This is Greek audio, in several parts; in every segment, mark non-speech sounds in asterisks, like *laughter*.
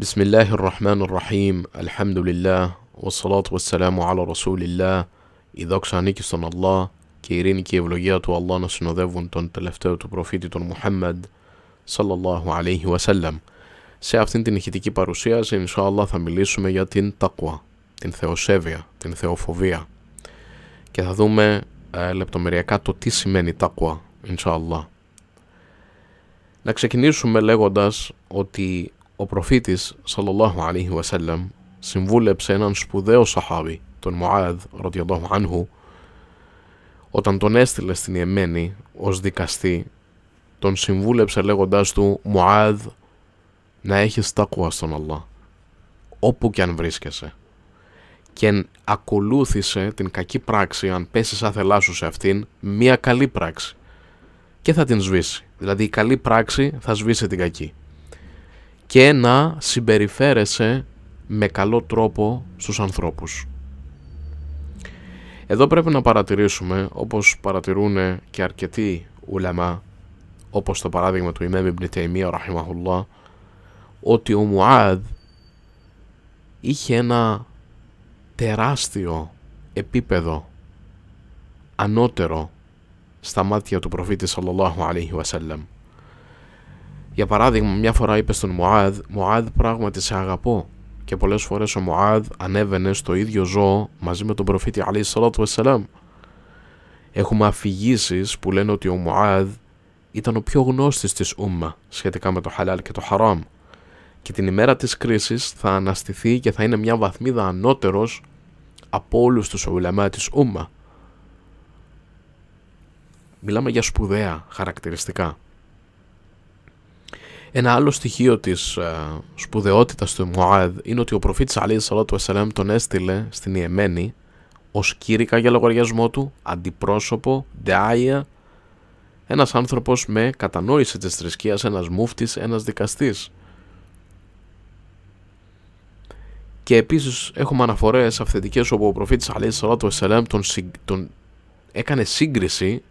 بسم الله الرحمن الرحيم الحمد لله والصلاة والسلام على رسول الله Η δόξα ανήκει Allah και η ειρήνη και η ευλογία του Αλλά να συνοδεύουν τον τελευταίο του προφήτη τον Μουχάμμαντ sallallahu alaihi wasallam. Σε αυτήν την ηχητική παρουσίαση inshallah θα μιλήσουμε για την τακουά, την θεοσέβεια, την θεοφοβία και θα δούμε ε, λεπτομεριακά το τι σημαίνει τακουά inshallah. Να ξεκινήσουμε λέγοντας ότι ο προφήτης sallallahu συμβούλεψε έναν σπουδαίο σαχάβη, τον Μουάδ ρωτιαδόχου άνχου, όταν τον έστειλε στην Ιεμένη ως δικαστή, τον συμβούλεψε λέγοντάς του «Μουάδ, να έχεις τάκουα στον Αλλά, όπου και αν βρίσκεσαι, και ακολούθησε την κακή πράξη, αν πέσεις άθελά σου σε αυτήν, μία καλή πράξη και θα την σβήσει. Δηλαδή η καλή πράξη θα σβήσει την κακή και να συμπεριφέρεσαι με καλό τρόπο στους ανθρώπους. Εδώ πρέπει να παρατηρήσουμε, όπως παρατηρούν και αρκετοί ουλαμά, όπως το παράδειγμα του Ιμέμι Ιμπν Τεϊμία, ότι ο Μουάδ είχε ένα τεράστιο επίπεδο ανώτερο στα μάτια του προφήτη sallallahu Αλήχη wasallam. Για παράδειγμα, μια φορά είπε στον Μουάδ: Μουάδ, πράγματι σε αγαπώ. Και πολλές φορές ο Μουάδ ανέβαινε στο ίδιο ζώο μαζί με τον προφήτη Αλή Σαλάτου Εσσαλάμ. Έχουμε αφηγήσεις που λένε ότι ο Μουάδ ήταν ο πιο γνώστης της Ούμα σχετικά με το Χαλάλ και το Χαράμ και την ημέρα της κρίσης θα αναστηθεί και θα είναι μια βαθμίδα ανώτερος από όλους τους ουλαμά της Ούμα. Μιλάμε για σπουδαία χαρακτηριστικά. Ένα άλλο στοιχείο της ε, σπουδαιότητας του Μουάδ είναι ότι ο προφήτης Αλή του Εσσαλέμ τον έστειλε στην Ιεμένη ως κήρυκα για λογαριασμό του, αντιπρόσωπο, ντεάια, ένας άνθρωπος με κατανόηση της θρησκείας, ένας μούφτης, ένας δικαστής. Και επίσης έχουμε αναφορές αυθεντικές όπου ο προφήτης Αλή Σαλότου Εσσαλέμ τον, τον έκανε σύγκριση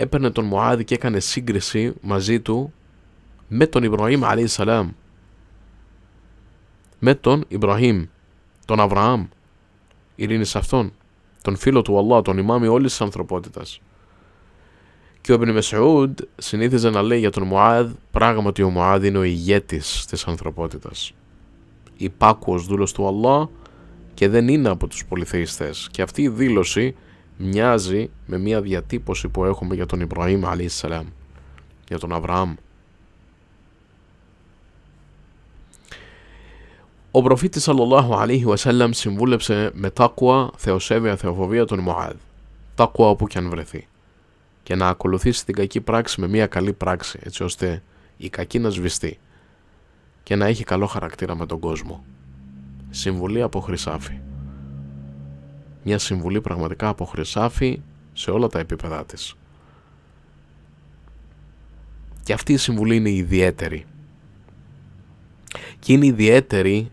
έπαιρνε τον Μουάδ και έκανε σύγκριση μαζί του με τον Ιβραήμ السلام) με τον Ιβραήμ τον Αβραάμ ειρήνη σε αυτόν τον φίλο του Αλλά, τον ημάμι όλης της ανθρωπότητας και ο Ιμπν συνήθιζε να λέει για τον Μουάδ πράγματι ο Μουάδ είναι ο ηγέτης της ανθρωπότητας υπάκουος δούλος του Αλλά και δεν είναι από τους πολυθεϊστές. και αυτή η δήλωση μοιάζει με μια διατύπωση που έχουμε για τον Ιμπραήμ αλίσσαλαμ, για τον Αβραάμ. Ο προφήτης sallallahu συμβούλεψε με τάκουα, θεοσέβεια, θεοφοβία τον Μωάδ, Τάκουα όπου και αν βρεθεί. Και να ακολουθήσει την κακή πράξη με μια καλή πράξη, έτσι ώστε η κακή να σβηστεί. Και να έχει καλό χαρακτήρα με τον κόσμο. Συμβουλή από χρυσάφι. Μια συμβουλή πραγματικά από χρυσάφι σε όλα τα επίπεδά της. Και αυτή η συμβουλή είναι ιδιαίτερη. Και είναι ιδιαίτερη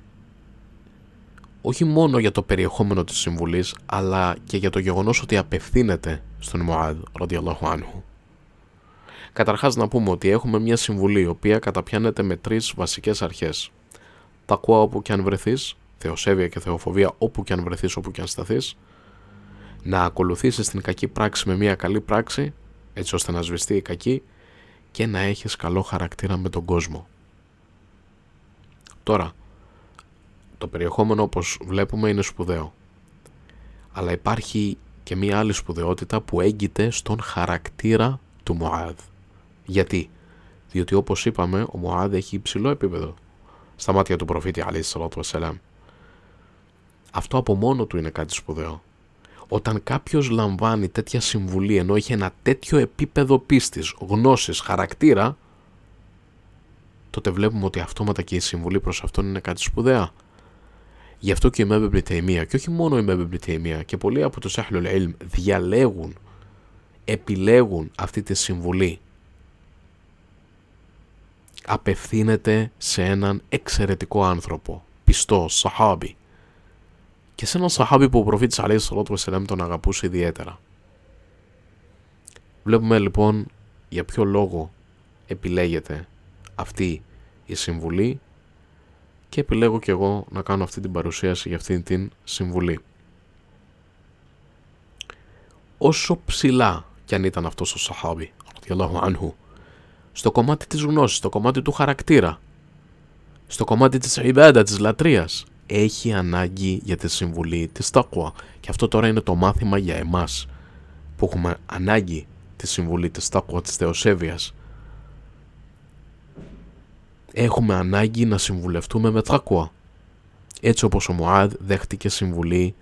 όχι μόνο για το περιεχόμενο της συμβουλής, αλλά και για το γεγονός ότι απευθύνεται στον Μουάδ, ραντιαλάχου Καταρχάς να πούμε ότι έχουμε μια συμβουλή, η οποία καταπιάνεται με τρεις βασικές αρχές. ακούω όπου και αν βρεθείς, θεοσέβεια και θεοφοβία όπου και αν βρεθείς, όπου και αν σταθείς, να ακολουθήσεις την κακή πράξη με μια καλή πράξη, έτσι ώστε να σβηστεί η κακή και να έχεις καλό χαρακτήρα με τον κόσμο. Τώρα, το περιεχόμενο όπως βλέπουμε είναι σπουδαίο. Αλλά υπάρχει και μία άλλη σπουδαιότητα που έγκυται στον χαρακτήρα του Μουάδ. Γιατί? Διότι όπως είπαμε ο Μωάδ έχει υψηλό επίπεδο στα μάτια του προφήτη αυτό από μόνο του είναι κάτι σπουδαίο. Όταν κάποιος λαμβάνει τέτοια συμβουλή ενώ έχει ένα τέτοιο επίπεδο πίστης, γνώσης, χαρακτήρα, τότε βλέπουμε ότι αυτόματα και η συμβουλή προς αυτόν είναι κάτι σπουδαία. Γι' αυτό και η Μέμπεμπλη Τεϊμία, και όχι μόνο η Μέμπεμπλη Τεϊμία, και πολλοί από τους Αχλολ Λέιλμ διαλέγουν, επιλέγουν αυτή τη συμβουλή. Απευθύνεται σε έναν εξαιρετικό άνθρωπο, πιστό, σαχάμπι, και σε έναν σαχάμπι που ο Προφήτης όλο Σολότου Βεσελέμ τον αγαπούσε ιδιαίτερα. Βλέπουμε λοιπόν για ποιο λόγο επιλέγεται αυτή η συμβουλή και επιλέγω και εγώ να κάνω αυτή την παρουσίαση για αυτήν την συμβουλή. Όσο ψηλά κι αν ήταν αυτός ο Σαχάμπι, στο κομμάτι της γνώσης, στο κομμάτι του χαρακτήρα, στο κομμάτι της ιμπάντα, της λατρείας, έχει ανάγκη για τη συμβουλή της τάκουα. Και αυτό τώρα είναι το μάθημα για εμάς που έχουμε ανάγκη τη συμβουλή της τάκουα της θεοσέβειας. Έχουμε ανάγκη να συμβουλευτούμε με τάκουα. Έτσι όπως ο Μουάδ δέχτηκε συμβουλή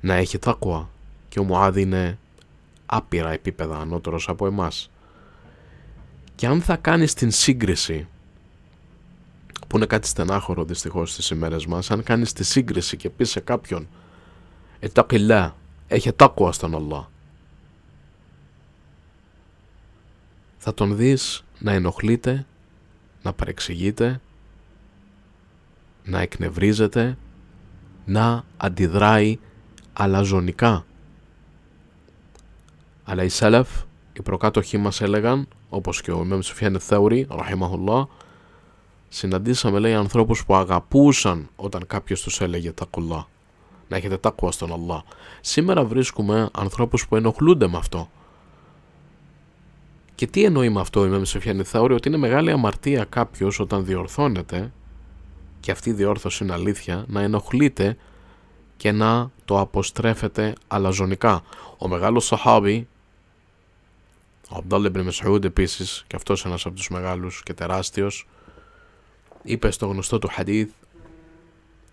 να έχει τάκουα και ο Μουάδ είναι άπειρα επίπεδα ανώτερος από εμάς. Και αν θα κάνεις την σύγκριση που είναι κάτι στενάχωρο δυστυχώς στις ημέρες μας, αν κάνεις τη σύγκριση και πεις σε κάποιον «Ετακυλά, έχει τάκουα στον Αλλά», θα τον δεις να ενοχλείται, να παρεξηγείται, να εκνευρίζεται, να αντιδράει αλαζονικά. Αλλά οι Σέλεφ, οι προκάτοχοί μας έλεγαν, όπως και ο Μέμ Σουφιάνι Θεούρη, ραχιμαχουλlah, Συναντήσαμε λέει ανθρώπους που αγαπούσαν όταν κάποιος τους έλεγε τα κουλά. Να έχετε τάκουα στον Αλλά. Σήμερα βρίσκουμε ανθρώπους που ενοχλούνται με αυτό. Και τι εννοεί με αυτό η Μεμισοφιανή Θεώρη, ότι είναι μεγάλη αμαρτία κάποιος όταν διορθώνεται, και αυτή η διόρθωση είναι αλήθεια, να ενοχλείται και να το αποστρέφεται αλαζονικά. Ο μεγάλος Σαχάβη, ο Αμπτάλ Μεσαούντ επίσης, και αυτός ένας από τους μεγάλους και τεράστιος είπε στο γνωστό του χαντίθ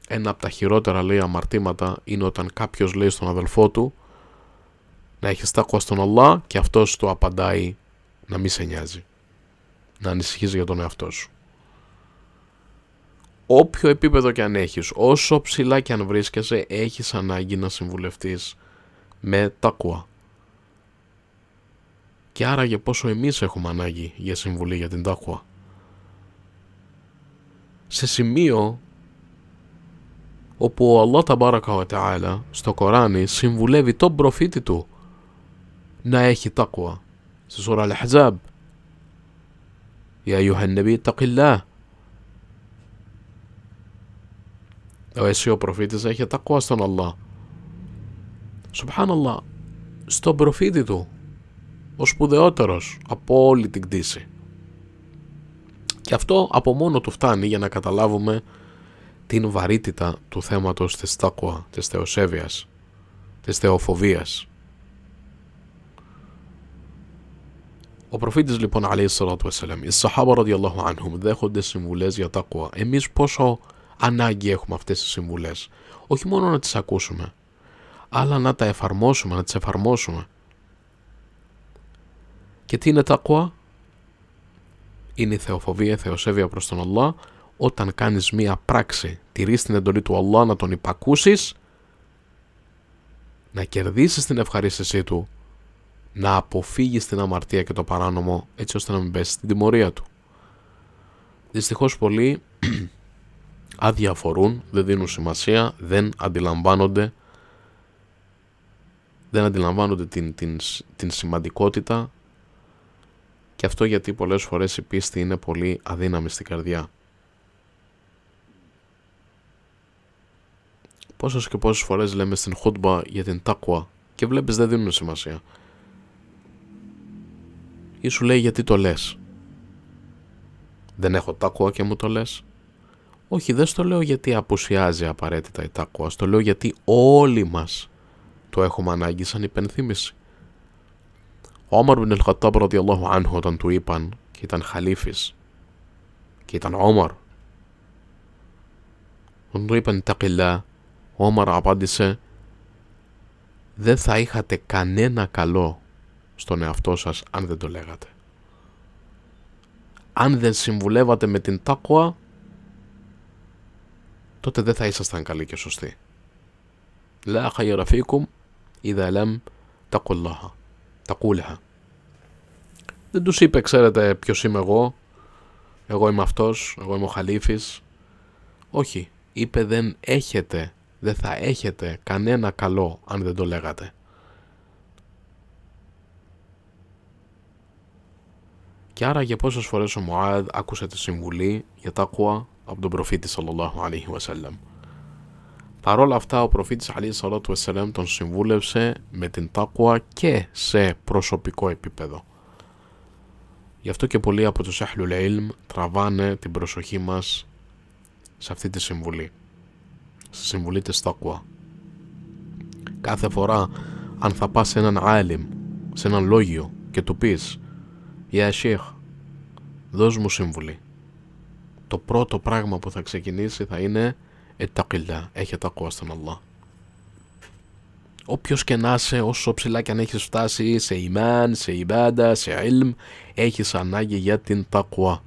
ένα από τα χειρότερα λέει αμαρτήματα είναι όταν κάποιος λέει στον αδελφό του να έχει τάκουα στον Αλλά και αυτός του απαντάει να μην σε νοιάζει. Να ανησυχείς για τον εαυτό σου. Όποιο επίπεδο και αν έχεις, όσο ψηλά και αν βρίσκεσαι, έχεις ανάγκη να συμβουλευτείς με τάκουα. Και άραγε πόσο εμείς έχουμε ανάγκη για συμβουλή για την τάκουα σε σημείο όπου ο Allah Ταμπάρακα Τα'άλα στο Κοράνι συμβουλεύει τον προφήτη του να έχει τάκουα στη σούρα «Για Ιωχαν Νεβί, τακιλά» Ο εσύ ο προφήτης έχει τάκουα στον Allah Αλλά στον προφήτη του ο σπουδαιότερος από όλη την κτήση και αυτό από μόνο του φτάνει για να καταλάβουμε την βαρύτητα του θέματος της τάκουα, της θεοσέβειας, της θεοφοβίας. Ο προφήτης λοιπόν αλейhi σαλάτου σαλάμ, οι Σαχάβα radiallahu δέχονται συμβουλές για τάκουα. Εμείς πόσο ανάγκη έχουμε αυτές τις συμβουλές. Όχι μόνο να τις ακούσουμε, αλλά να τα εφαρμόσουμε, να τις εφαρμόσουμε. Και τι είναι τάκουα? είναι η θεοφοβία, η θεοσέβεια προς τον Αλλά, Όταν κάνεις μία πράξη, τηρείς την εντολή του Αλλά να τον υπακούσεις, να κερδίσεις την ευχαρίστησή του, να αποφύγεις την αμαρτία και το παράνομο έτσι ώστε να μην πέσεις στην τιμωρία του. Δυστυχώς πολλοί *clears throat* αδιαφορούν, δεν δίνουν σημασία, δεν αντιλαμβάνονται δεν αντιλαμβάνονται την, την σημαντικότητα και αυτό γιατί πολλές φορές η πίστη είναι πολύ αδύναμη στην καρδιά. Πόσες και πόσες φορές λέμε στην χούτμπα για την τάκουα και βλέπεις δεν δίνουν σημασία. Ή σου λέει γιατί το λες. Δεν έχω τάκουα και μου το λες. Όχι, δεν στο λέω γιατί απουσιάζει απαραίτητα η τάκουα, στο λέω γιατί όλοι μας το έχουμε ανάγκη σαν υπενθύμηση. Ο Όμαρ al-Khattab radiyallahu anhu όταν του είπαν και ήταν χαλίφης και ήταν Όμαρ. Όταν του είπαν κυλά, ο Όμαρ απάντησε «Δεν θα είχατε κανένα καλό στον εαυτό σας αν δεν το λέγατε. Αν δεν συμβουλεύατε με την τάκουα, τότε δεν θα ήσασταν καλοί και σωστοί. «Λα χαϊραφίκουμ, ειδα τα τακουλάχα» τα Δεν τους είπε ξέρετε ποιος είμαι εγώ, εγώ είμαι αυτός, εγώ είμαι ο Χαλίφης. Όχι, είπε δεν έχετε, δεν θα έχετε κανένα καλό αν δεν το λέγατε. Και άρα για πόσες φορές ο Μουάδ άκουσε τη συμβουλή για ακούα από τον προφήτη sallallahu alaihi wasallam όλα αυτά ο προφήτης Αλής Σαλότου Εσσελέμ τον συμβούλευσε με την τάκουα και σε προσωπικό επίπεδο. Γι' αυτό και πολλοί από τους Αχλου Λαϊλμ τραβάνε την προσοχή μας σε αυτή τη συμβουλή. Στη συμβουλή της τάκουα. Κάθε φορά αν θα πας σε έναν άλιμ, σε έναν λόγιο και του πεις «Για Σιχ, δώσ' μου συμβουλή». Το πρώτο πράγμα που θα ξεκινήσει θα είναι Εττακιλά, έχει τακουά στον الله. Όποιος και να είσαι, όσο ψηλά και αν έχεις φτάσει, σε ημάν, σε ημπάντα, σε αίλμ. έχεις ανάγκη για την τακουά.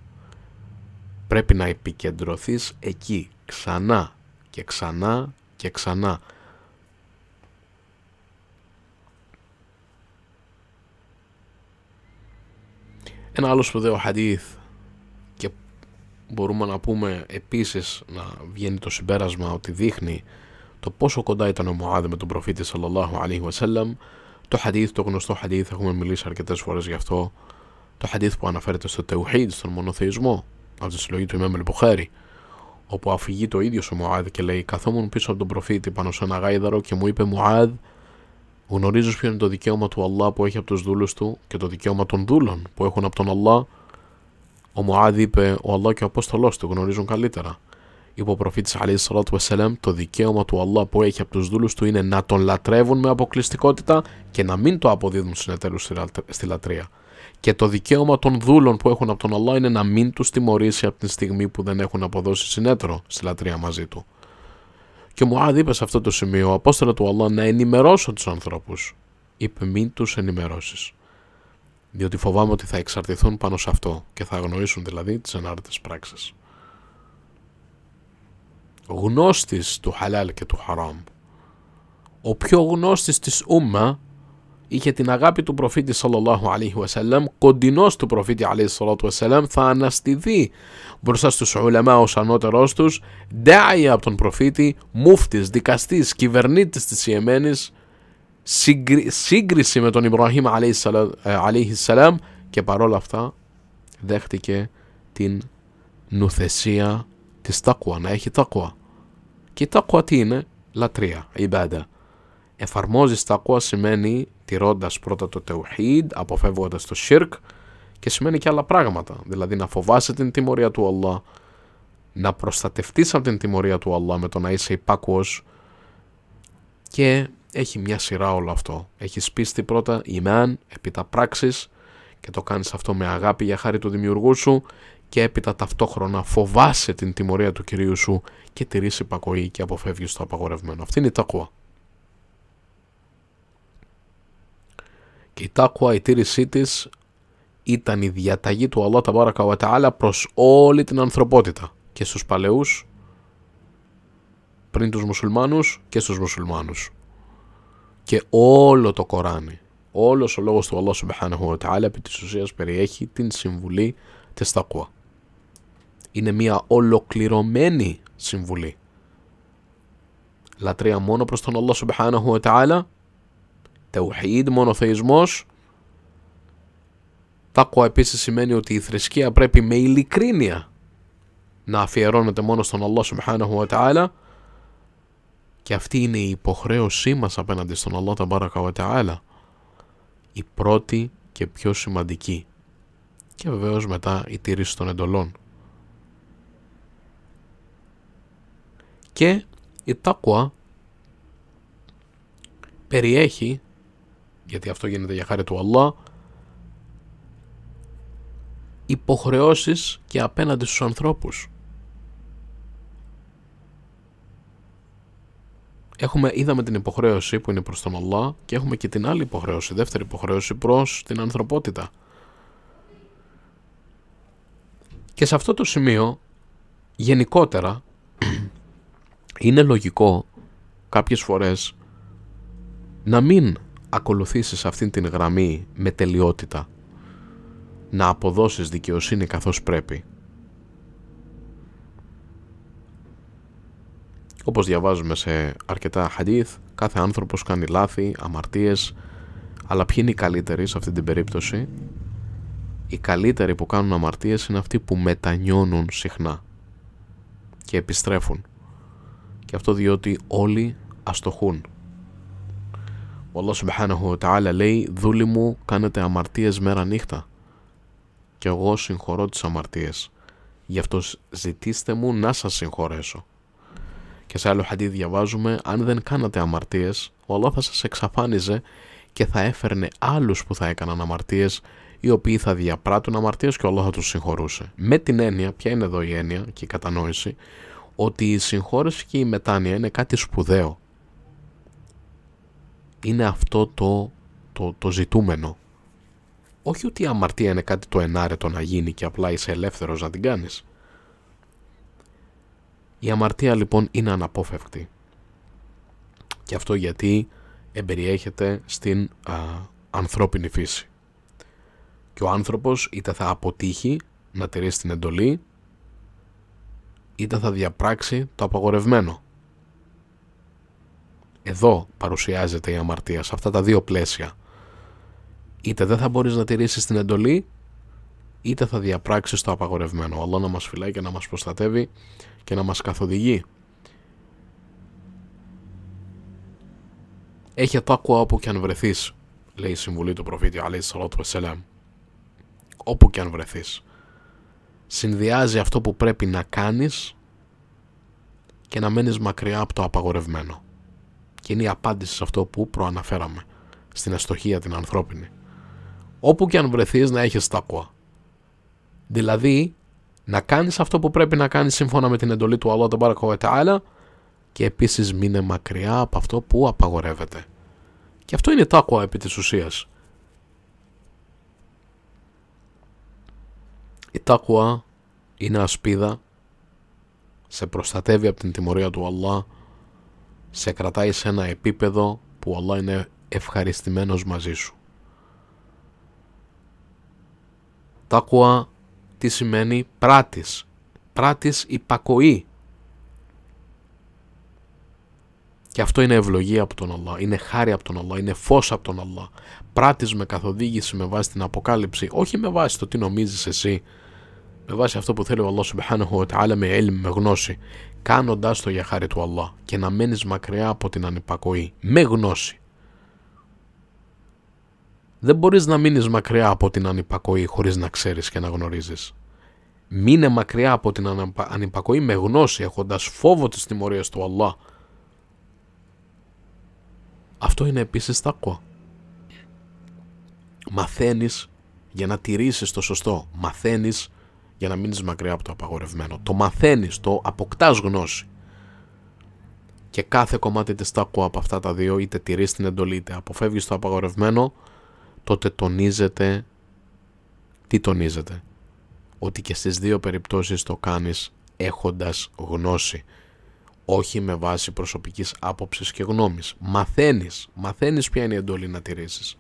Πρέπει να επικεντρωθείς εκεί, ξανά και ξανά και ξανά. Ένα άλλο σπουδαίο hadith μπορούμε να πούμε επίσης να βγαίνει το συμπέρασμα ότι δείχνει το πόσο κοντά ήταν ο Μωάδε με τον προφήτη sallallahu alaihi το hadith, το γνωστό hadith, έχουμε μιλήσει αρκετές φορές γι' αυτό το hadith που αναφέρεται στο Τεουχίδ, στον μονοθεϊσμό από τη συλλογή του Ιμέμελ Ελπουχέρη όπου αφηγεί το ίδιο ο Μουάδ και λέει «Καθόμουν πίσω από τον προφήτη πάνω σε ένα γάιδαρο και μου είπε Μωάδ γνωρίζεις ποιο είναι το δικαίωμα του Αλλά που έχει από τους δούλους του και το δικαίωμα των δούλων που έχουν από τον Αλλά ο Μωάδη είπε: Ο Αλλά και ο Απόστολός του γνωρίζουν καλύτερα. Είπε ο προφήτης Αλή Το δικαίωμα του Αλλά που έχει από τους δούλους του είναι να τον λατρεύουν με αποκλειστικότητα και να μην το αποδίδουν εταίρους στη λατρεία. Και το δικαίωμα των δούλων που έχουν από τον Αλλά είναι να μην τους τιμωρήσει από τη στιγμή που δεν έχουν αποδώσει συνέτρο στη λατρεία μαζί του. Και μου είπε σε αυτό το σημείο: «Ο Απόστολα του Αλλά να ενημερώσω τους ανθρώπους. Είπε: Μην τους ενημερώσεις διότι φοβάμαι ότι θα εξαρτηθούν πάνω σε αυτό και θα αγνοήσουν δηλαδή τις ενάρτητες πράξεις. γνώστης του χαλάλ και του χαράμ. Ο πιο γνώστης της Ούμα είχε την αγάπη του προφήτη sallallahu alaihi wasallam, κοντινός του προφήτη alaihi sallallahu θα αναστηθεί μπροστά στους ουλεμά ως ανώτερός τους, ντάει από τον προφήτη, μούφτης, δικαστής, κυβερνήτης της Ιεμένης, σύγκριση με τον Ιμπραήμ αλέιχισσαλάμ ε, και παρόλα αυτά δέχτηκε την νουθεσία της τάκουα, να έχει τάκουα. Και η τάκουα τι είναι, λατρεία, μπέντα. Εφαρμόζεις τάκουα σημαίνει τηρώντας πρώτα το τεουχίδ, αποφεύγοντας το σιρκ και σημαίνει και άλλα πράγματα. Δηλαδή να φοβάσαι την τιμωρία του Αλλά να προστατευτείς από την τιμωρία του Αλλά με το να είσαι υπάκουος και έχει μια σειρά όλο αυτό. Έχεις πίστη πρώτα, ημάν, έπειτα πράξεις και το κάνεις αυτό με αγάπη για χάρη του δημιουργού σου και έπειτα ταυτόχρονα φοβάσαι την τιμωρία του Κυρίου σου και τηρείς υπακοή και αποφεύγεις το απαγορευμένο. Αυτή είναι η τάκουα. Και η τάκουα, η τήρησή της ήταν η διαταγή του Allah Ταμπάρακα Βατάλα προς όλη την ανθρωπότητα και στους παλαιούς πριν τους μουσουλμάνους και στους μουσουλμάνους και όλο το Κοράνι. όλος ο λόγος του Allah Σουμπεχάνεχου wa επί της ουσίας περιέχει την συμβουλή της τακουά. Είναι μια ολοκληρωμένη συμβουλή. Λατρεία μόνο προς τον Allah Σουμπεχάνεχου wa Τεουχίδ, μονοθεϊσμό. Τάκουα επίσης σημαίνει ότι η θρησκεία πρέπει με ειλικρίνεια να αφιερώνεται μόνο στον Σουμπεχάνεχου και αυτή είναι η υποχρέωσή μας απέναντι στον Allah Ταμπάρακα η πρώτη και πιο σημαντική και βεβαίως μετά η τήρηση των εντολών και η τάκουα περιέχει γιατί αυτό γίνεται για χάρη του ΑΛΛΑ, υποχρεώσεις και απέναντι στους ανθρώπους έχουμε, είδαμε την υποχρέωση που είναι προς τον Αλλά και έχουμε και την άλλη υποχρέωση, δεύτερη υποχρέωση προς την ανθρωπότητα. Και σε αυτό το σημείο, γενικότερα, *clears throat* είναι λογικό κάποιες φορές να μην ακολουθήσεις αυτήν την γραμμή με τελειότητα, να αποδώσεις δικαιοσύνη καθώς πρέπει. Όπως διαβάζουμε σε αρκετά hadith, κάθε άνθρωπος κάνει λάθη, αμαρτίες, αλλά ποιοι είναι οι καλύτεροι σε αυτή την περίπτωση. Οι καλύτεροι που κάνουν αμαρτίες είναι αυτοί που μετανιώνουν συχνά και επιστρέφουν. Και αυτό διότι όλοι αστοχούν. Ο Allah subhanahu τα ta'ala λέει «Δούλοι μου κάνετε αμαρτίες μέρα νύχτα και εγώ συγχωρώ τις αμαρτίες. Γι' αυτό ζητήστε μου να σας συγχωρέσω». Και σε άλλο χαντί διαβάζουμε «Αν δεν κάνατε αμαρτίες, ο Αλλά θα σας εξαφάνιζε και θα έφερνε άλλους που θα έκαναν αμαρτίες, οι οποίοι θα διαπράττουν αμαρτίες και ο Αλλά θα τους συγχωρούσε». Με την έννοια, ποια είναι εδώ η έννοια και η κατανόηση, ότι η συγχώρεση και η μετάνοια είναι κάτι σπουδαίο. Είναι αυτό το, το, το ζητούμενο. Όχι ότι η αμαρτία είναι κάτι το ενάρετο να γίνει και απλά είσαι ελεύθερος να την κάνεις. Η αμαρτία λοιπόν είναι αναπόφευκτη. Και αυτό γιατί εμπεριέχεται στην ανθρώπινη φύση. Και ο άνθρωπος είτε θα αποτύχει να τηρήσει την εντολή, είτε θα διαπράξει το απαγορευμένο. Εδώ παρουσιάζεται η αμαρτία, σε αυτά τα δύο πλαίσια. Είτε δεν θα μπορείς να τηρήσεις την εντολή, είτε θα διαπράξει το απαγορευμένο. Αλλά να μας φυλάει και να μας προστατεύει και να μας καθοδηγεί. Έχει ατάκουα όπου και αν βρεθείς, λέει η συμβουλή του προφήτη Όπου και αν βρεθείς, Συνδυάζει αυτό που πρέπει να κάνεις και να μένεις μακριά από το απαγορευμένο. Και είναι η απάντηση σε αυτό που προαναφέραμε, στην αστοχία την ανθρώπινη. Όπου και αν βρεθείς να έχεις τάκουα. Δηλαδή, να κάνεις αυτό που πρέπει να κάνεις σύμφωνα με την εντολή του Allah Ταμπάρακα άλλα και επίσης μείνε μακριά από αυτό που απαγορεύεται. Και αυτό είναι τάκουα επί της ουσίας. Η τάκουα είναι ασπίδα, σε προστατεύει από την τιμωρία του ΑΛΛΑ, σε κρατάει σε ένα επίπεδο που Αλλά είναι ευχαριστημένος μαζί σου. Τάκουα τι σημαίνει πράτης. Πράτης υπακοή. Και αυτό είναι ευλογία από τον Αλλά, είναι χάρη από τον Αλλά, είναι φως από τον Αλλά. Πράτης με καθοδήγηση με βάση την αποκάλυψη, όχι με βάση το τι νομίζεις εσύ. Με βάση αυτό που θέλει ο Αλλάς, με με γνώση. Κάνοντάς το για χάρη του Αλλά και να μένεις μακριά από την ανυπακοή. Με γνώση δεν μπορείς να μείνεις μακριά από την ανυπακοή χωρίς να ξέρεις και να γνωρίζεις. Μείνε μακριά από την ανυπακοή με γνώση, έχοντας φόβο της τιμωρίας του Αλλά. Αυτό είναι επίσης τάκουα. Μαθαίνεις για να τηρήσεις το σωστό. Μαθαίνεις για να μείνεις μακριά από το απαγορευμένο. Το μαθαίνεις, το αποκτάς γνώση. Και κάθε κομμάτι της τάκουα από αυτά τα δύο, είτε τηρείς την εντολή, είτε αποφεύγεις το απαγορευμένο, τότε τονίζεται τι τονίζεται. Ότι και στις δύο περιπτώσεις το κάνεις έχοντας γνώση. Όχι με βάση προσωπικής άποψης και γνώμης. Μαθαίνεις. Μαθαίνεις ποια είναι η εντολή να τηρήσεις.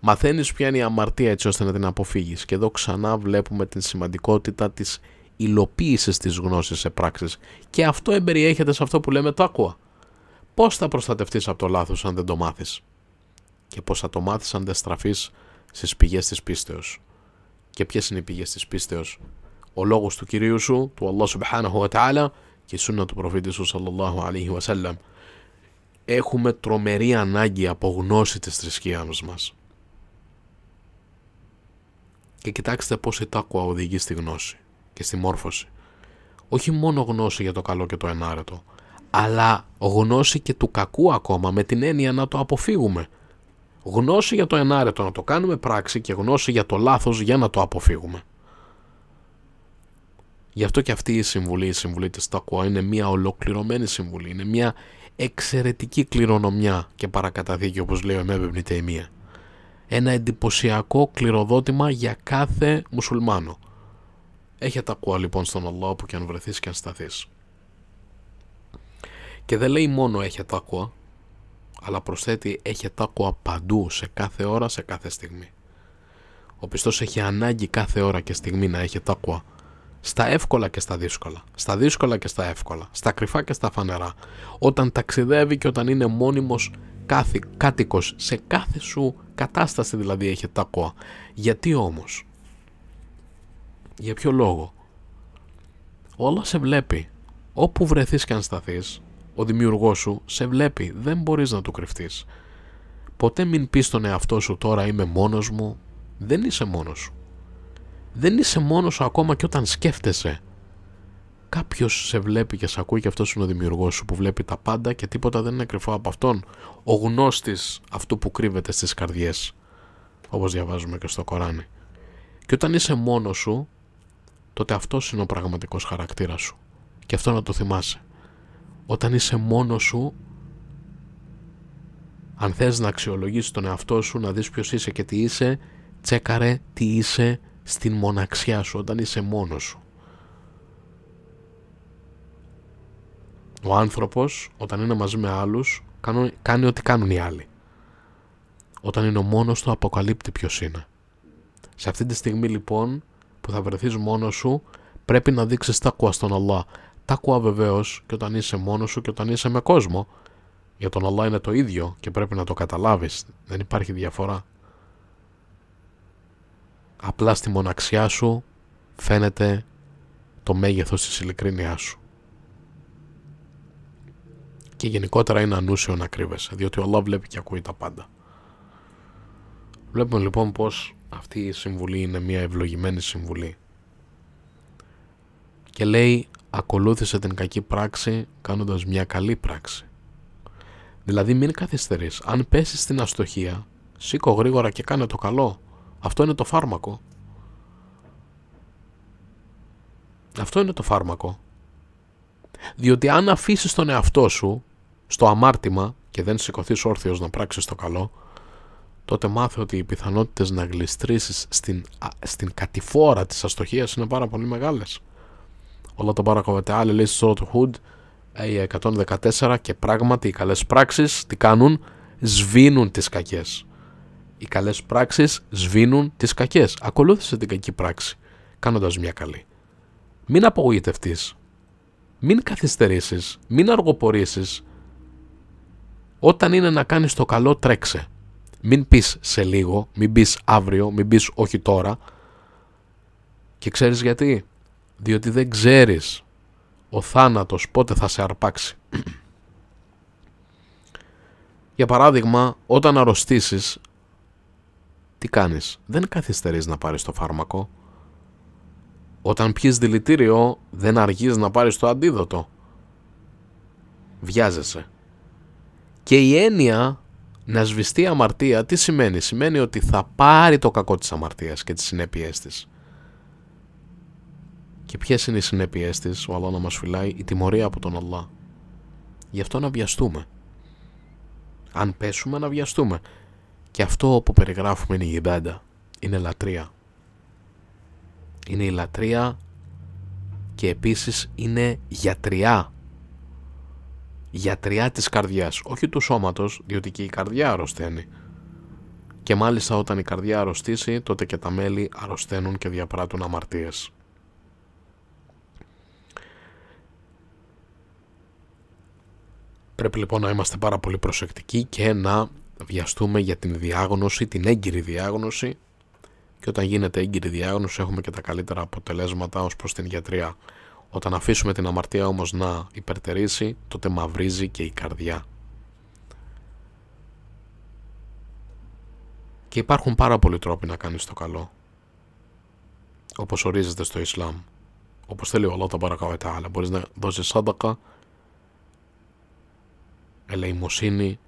Μαθαίνεις ποια είναι η αμαρτία έτσι ώστε να την αποφύγεις. Και εδώ ξανά βλέπουμε την σημαντικότητα της υλοποίησης της γνώσης σε πράξεις. Και αυτό εμπεριέχεται σε αυτό που λέμε το άκουα. Πώς θα προστατευτείς από το λάθος αν δεν το μάθεις και πως θα το μάθεις αν δεν στραφείς στις πηγές της πίστεως. Και ποιες είναι οι πηγές της πίστεως. Ο λόγος του Κυρίου σου, του Αλλάχ subhanahu Ατάλα και η σούνα του προφήτης σου Σαλλαλάχου Αλήχη Βασέλλαμ Έχουμε τρομερή ανάγκη από γνώση της θρησκείας μας. Και κοιτάξτε πως η τάκουα οδηγεί στη γνώση και στη μόρφωση. Όχι μόνο γνώση για το καλό και το ενάρετο, αλλά γνώση και του κακού ακόμα με την έννοια να το αποφύγουμε γνώση για το ενάρετο να το κάνουμε πράξη και γνώση για το λάθος για να το αποφύγουμε. Γι' αυτό και αυτή η συμβουλή, η συμβουλή της Τακουά είναι μια ολοκληρωμένη συμβουλή, είναι μια εξαιρετική κληρονομιά και παρακαταθήκη όπως λέει ο μία. Τεϊμία. Ένα εντυπωσιακό κληροδότημα για κάθε μουσουλμάνο. Έχει Τακουά λοιπόν στον Allah όπου και αν βρεθείς και αν σταθείς. Και δεν λέει μόνο έχει Τακουά, αλλά προσθέτει έχει τάκο παντού, σε κάθε ώρα, σε κάθε στιγμή. Ο πιστός έχει ανάγκη κάθε ώρα και στιγμή να έχει άκουα Στα εύκολα και στα δύσκολα. Στα δύσκολα και στα εύκολα. Στα κρυφά και στα φανερά. Όταν ταξιδεύει και όταν είναι μόνιμος κάθε Σε κάθε σου κατάσταση δηλαδή έχει τάκουα. Γιατί όμως. Για ποιο λόγο. Όλα σε βλέπει. Όπου βρεθείς και αν σταθείς, ο δημιουργός σου σε βλέπει, δεν μπορείς να του κρυφτείς. Ποτέ μην πεις στον εαυτό σου τώρα είμαι μόνος μου. Δεν είσαι μόνος σου. Δεν είσαι μόνος σου ακόμα και όταν σκέφτεσαι. Κάποιος σε βλέπει και σε ακούει και αυτός είναι ο δημιουργός σου που βλέπει τα πάντα και τίποτα δεν είναι κρυφό από αυτόν. Ο γνώστης αυτού που κρύβεται στις καρδιές. Όπως διαβάζουμε και στο Κοράνι. Και όταν είσαι μόνος σου, τότε αυτός είναι ο πραγματικός χαρακτήρας σου. Και αυτό να το θυμάσαι. Όταν είσαι μόνος σου, αν θες να αξιολογήσεις τον εαυτό σου, να δεις ποιος είσαι και τι είσαι, τσέκαρε τι είσαι στην μοναξιά σου όταν είσαι μόνος σου. Ο άνθρωπος όταν είναι μαζί με άλλους κάνει, ό,τι κάνουν οι άλλοι. Όταν είναι ο μόνος του αποκαλύπτει ποιος είναι. Σε αυτή τη στιγμή λοιπόν που θα βρεθείς μόνος σου πρέπει να δείξεις τακουά στον Αλλά, τα ακούω βεβαίω και όταν είσαι μόνος σου και όταν είσαι με κόσμο. Για τον Αλλά είναι το ίδιο και πρέπει να το καταλάβεις. Δεν υπάρχει διαφορά. Απλά στη μοναξιά σου φαίνεται το μέγεθος της ειλικρίνειάς σου. Και γενικότερα είναι ανούσιο να κρύβεσαι, διότι ο Αλλά βλέπει και ακούει τα πάντα. Βλέπουμε λοιπόν πως αυτή η συμβουλή είναι μια ευλογημένη συμβουλή. Και λέει ακολούθησε την κακή πράξη κάνοντας μια καλή πράξη. Δηλαδή μην καθυστερείς. Αν πέσεις στην αστοχία, σήκω γρήγορα και κάνε το καλό. Αυτό είναι το φάρμακο. Αυτό είναι το φάρμακο. Διότι αν αφήσεις τον εαυτό σου στο αμάρτημα και δεν σηκωθείς όρθιος να πράξεις το καλό, τότε μάθε ότι οι πιθανότητες να γλιστρήσεις στην, στην κατηφόρα της αστοχίας είναι πάρα πολύ μεγάλες. Όλα το παρακολουθεί, άλλοι λέει στο του Χουντ, 114 και πράγματι οι καλές πράξεις τι κάνουν, σβήνουν τις κακές. Οι καλές πράξεις σβήνουν τις κακές. Ακολούθησε την κακή πράξη, κάνοντας μια καλή. Μην απογοητευτείς. Μην καθυστερήσεις. Μην αργοπορήσεις. Όταν είναι να κάνεις το καλό τρέξε. Μην πεις σε λίγο, μην πεις αύριο, μην πεις όχι τώρα. Και ξέρεις γιατί διότι δεν ξέρεις ο θάνατος πότε θα σε αρπάξει. Για παράδειγμα, όταν αρρωστήσεις, τι κάνεις, δεν καθυστερείς να πάρεις το φάρμακο. Όταν πιεις δηλητήριο, δεν αργείς να πάρεις το αντίδοτο. Βιάζεσαι. Και η έννοια να σβηστεί αμαρτία, τι σημαίνει. Σημαίνει ότι θα πάρει το κακό της αμαρτίας και τις συνέπειές της και ποιες είναι οι συνέπειές της, ο Αλλά να μας φυλάει, η τιμωρία από τον Αλλά. Γι' αυτό να βιαστούμε. Αν πέσουμε, να βιαστούμε. Και αυτό που περιγράφουμε είναι η Είναι λατρεία. Είναι η λατρεία και επίσης είναι γιατριά. Γιατριά της καρδιάς, όχι του σώματος, διότι και η καρδιά αρρωσταίνει. Και μάλιστα όταν η καρδιά αρρωστήσει, τότε και τα μέλη αρρωσταίνουν και διαπράττουν αμαρτίες. Πρέπει λοιπόν να είμαστε πάρα πολύ προσεκτικοί και να βιαστούμε για την διάγνωση, την έγκυρη διάγνωση και όταν γίνεται έγκυρη διάγνωση έχουμε και τα καλύτερα αποτελέσματα ως προς την γιατρία. Όταν αφήσουμε την αμαρτία όμως να υπερτερήσει, τότε μαυρίζει και η καρδιά. Και υπάρχουν πάρα πολλοί τρόποι να κάνεις το καλό. Όπως ορίζεται στο Ισλάμ. Όπως θέλει ο Allah τα αλλά μπορείς να δώσεις σάντακα, ελεημοσύνη,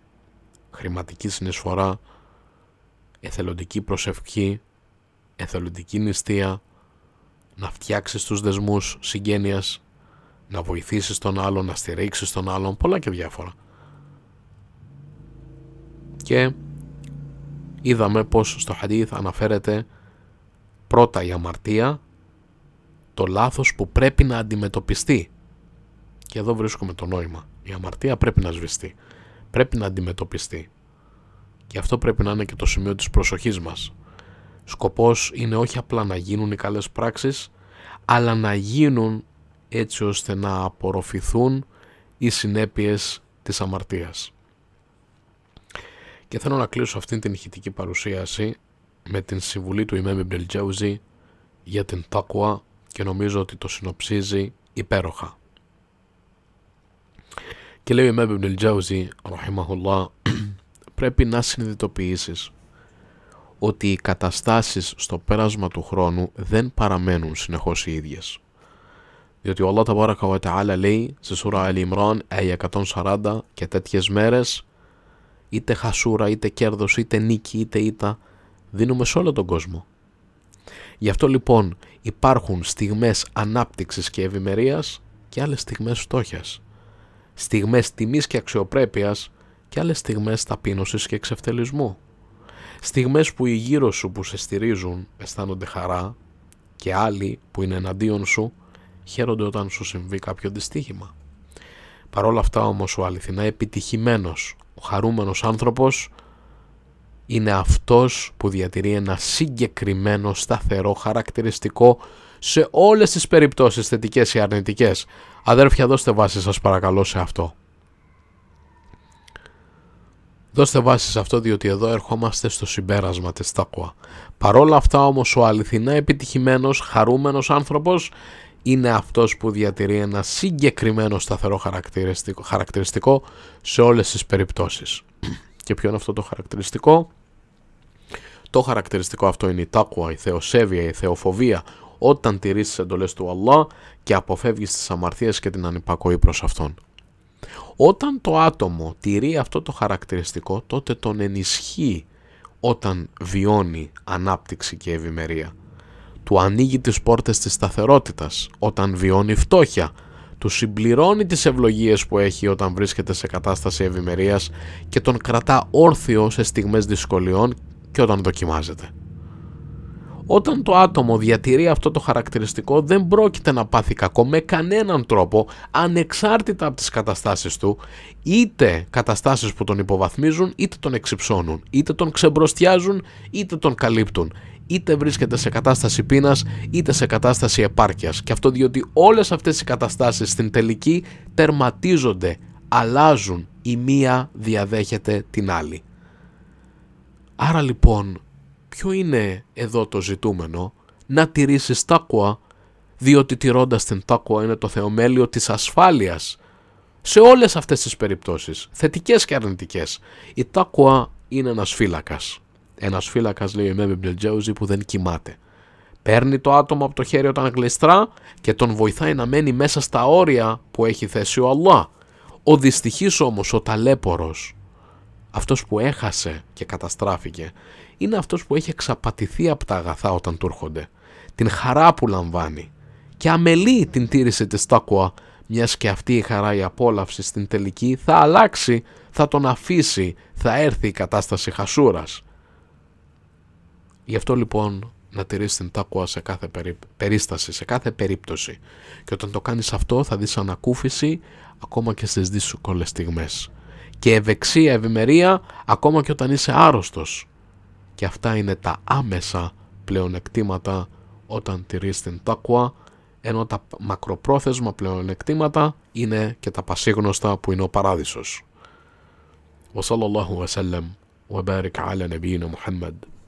χρηματική συνεισφορά, εθελοντική προσευχή, εθελοντική νηστεία, να φτιάξεις τους δεσμούς συγγένειας, να βοηθήσεις τον άλλον, να στηρίξεις τον άλλον, πολλά και διάφορα. Και είδαμε πως στο χαντίθ αναφέρεται πρώτα η αμαρτία, το λάθος που πρέπει να αντιμετωπιστεί και εδώ βρίσκουμε το νόημα. Η αμαρτία πρέπει να σβηστεί. Πρέπει να αντιμετωπιστεί. Και αυτό πρέπει να είναι και το σημείο της προσοχής μας. Σκοπός είναι όχι απλά να γίνουν οι καλές πράξεις, αλλά να γίνουν έτσι ώστε να απορροφηθούν οι συνέπειες της αμαρτίας. Και θέλω να κλείσω αυτήν την ηχητική παρουσίαση με την συμβουλή του Ιμέμ Μπελτζέουζη για την τάκουα και νομίζω ότι το συνοψίζει υπέροχα. Και λέει ο Εμέμπεμπνε Λτζάουζη, ραχημαχουλά, *clears throat* πρέπει να συνειδητοποιήσεις ότι οι καταστάσεις στο πέρασμα του χρόνου δεν παραμένουν συνεχώς οι ίδιες. Διότι ο τα Ταμπάρακα Wa λέει σε σούρα Αλ Ιμράν, 140 και τέτοιες μέρες είτε χασούρα, είτε κέρδος, είτε νίκη, είτε ήττα δίνουμε σε όλο τον κόσμο. Γι' αυτό λοιπόν υπάρχουν στιγμές ανάπτυξης και ευημερίας και άλλες στιγμές φτώχειας στιγμές τιμής και αξιοπρέπειας και άλλες στιγμές ταπείνωσης και εξευτελισμού. Στιγμές που οι γύρω σου που σε στηρίζουν αισθάνονται χαρά και άλλοι που είναι εναντίον σου χαίρονται όταν σου συμβεί κάποιο δυστύχημα. Παρ' όλα αυτά όμως ο αληθινά επιτυχημένος, ο χαρούμενος άνθρωπος είναι αυτός που διατηρεί ένα συγκεκριμένο σταθερό χαρακτηριστικό σε όλες τις περιπτώσεις θετικές ή αρνητικές. Αδέρφια δώστε βάση σας παρακαλώ σε αυτό. Δώστε βάση σε αυτό διότι εδώ ερχόμαστε στο συμπέρασμα της τάκουα. Παρόλα αυτά όμως ο αληθινά επιτυχημένος, χαρούμενος άνθρωπος είναι αυτός που διατηρεί ένα συγκεκριμένο σταθερό χαρακτηριστικό, χαρακτηριστικό σε όλες τις περιπτώσεις. *clears throat* Και ποιο είναι αυτό το χαρακτηριστικό? Το χαρακτηριστικό αυτό είναι η τάκουα, η θεοσέβεια, η θεοφοβία, όταν τηρείς τις εντολές του Αλλά και αποφεύγεις τις αμαρτίες και την ανυπακοή προς Αυτόν. Όταν το άτομο τηρεί αυτό το χαρακτηριστικό, τότε τον ενισχύει όταν βιώνει ανάπτυξη και ευημερία. Του ανοίγει τις πόρτες της σταθερότητας όταν βιώνει φτώχεια. Του συμπληρώνει τις ευλογίες που έχει όταν βρίσκεται σε κατάσταση ευημερίας και τον κρατά όρθιο σε στιγμές δυσκολιών και όταν δοκιμάζεται. Όταν το άτομο διατηρεί αυτό το χαρακτηριστικό δεν πρόκειται να πάθει κακό με κανέναν τρόπο ανεξάρτητα από τις καταστάσεις του είτε καταστάσεις που τον υποβαθμίζουν είτε τον εξυψώνουν είτε τον ξεμπροστιάζουν είτε τον καλύπτουν είτε βρίσκεται σε κατάσταση πείνας είτε σε κατάσταση επάρκειας και αυτό διότι όλες αυτές οι καταστάσεις στην τελική τερματίζονται, αλλάζουν η μία διαδέχεται την άλλη. Άρα λοιπόν ποιο είναι εδώ το ζητούμενο, να τηρήσεις τάκουα, διότι τηρώντας την τάκουα είναι το θεομέλιο της ασφάλειας. Σε όλες αυτές τις περιπτώσεις, θετικές και αρνητικές, η τάκουα είναι ένας φύλακας. Ένας φύλακας λέει ο Μέμπι που δεν κοιμάται. Παίρνει το άτομο από το χέρι όταν γλιστρά και τον βοηθάει να μένει μέσα στα όρια που έχει θέσει ο Αλλά. Ο δυστυχής όμως, ο ταλέπορος, αυτός που έχασε και καταστράφηκε, είναι αυτός που έχει εξαπατηθεί από τα αγαθά όταν του έρχονται, την χαρά που λαμβάνει και αμελεί την τήρηση της τάκουα, μιας και αυτή η χαρά η απόλαυση στην τελική θα αλλάξει, θα τον αφήσει, θα έρθει η κατάσταση χασούρας. Γι' αυτό λοιπόν να τηρείς την τάκουα σε κάθε περί... περίσταση, σε κάθε περίπτωση και όταν το κάνεις αυτό θα δεις ανακούφιση ακόμα και στις δύσκολες στιγμές και ευεξία, ευημερία ακόμα και όταν είσαι άρρωστος και αυτά είναι τα άμεσα πλεονεκτήματα όταν τηρείς την τάκουα ενώ τα μακροπρόθεσμα πλεονεκτήματα είναι και τα πασίγνωστα που είναι ο παράδεισος. وصلى الله وسلم وبارك على نبينا محمد